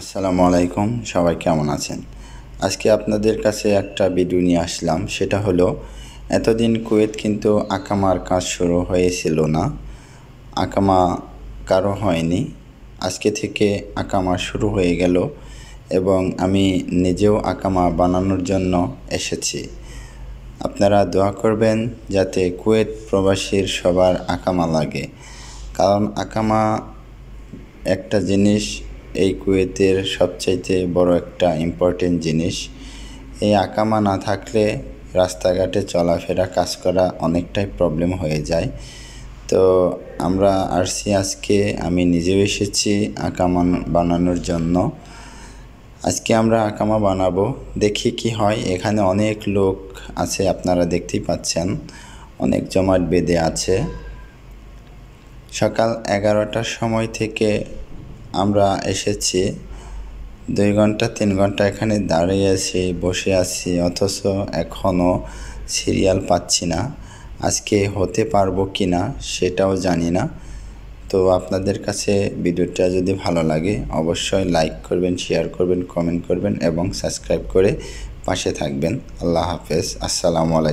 আসসালামু আলাইকুম সবাই কেমন আছেন আজকে আপনাদের কাছে একটা ভিডিও নিয়ে আসলাম সেটা হলো এতদিন কুয়েত কিন্তু আকামার কাজ শুরু হয়েছিল না আকামা কারো হয়নি আজকে থেকে আকামা শুরু হয়ে গেল এবং আমি নিজেও আকামা বানানোর জন্য এসেছি আপনারা দোয়া করবেন যাতে কুয়েত প্রবাসীর সবার আকামা লাগে কারণ আকামা একটা জিনিস এই কুয়েতের সবচাইতে বড় একটা ইম্পর্টেন্ট জিনিস এই আকামা না থাকলে রাস্তাঘাটে চলাফেরা কাজ করা অনেকটাই প্রবলেম হয়ে যায় তো আমরা আসছি আজকে আমি নিজেও এসেছি আকামা বানানোর জন্য আজকে আমরা আকামা বানাবো দেখি কি হয় এখানে অনেক লোক আছে আপনারা দেখতেই পাচ্ছেন অনেক জমাট বেঁধে আছে সকাল এগারোটার সময় থেকে আমরা এসেছি দুই ঘন্টা তিন ঘন্টা এখানে দাঁড়িয়ে আছি বসে আছি অথচ এখনও সিরিয়াল পাচ্ছি না আজকে হতে পারবো কি না সেটাও জানি না তো আপনাদের কাছে ভিডিওটা যদি ভালো লাগে অবশ্যই লাইক করবেন শেয়ার করবেন কমেন্ট করবেন এবং সাবস্ক্রাইব করে পাশে থাকবেন আল্লাহ হাফেজ আসসালামু আলাইকুম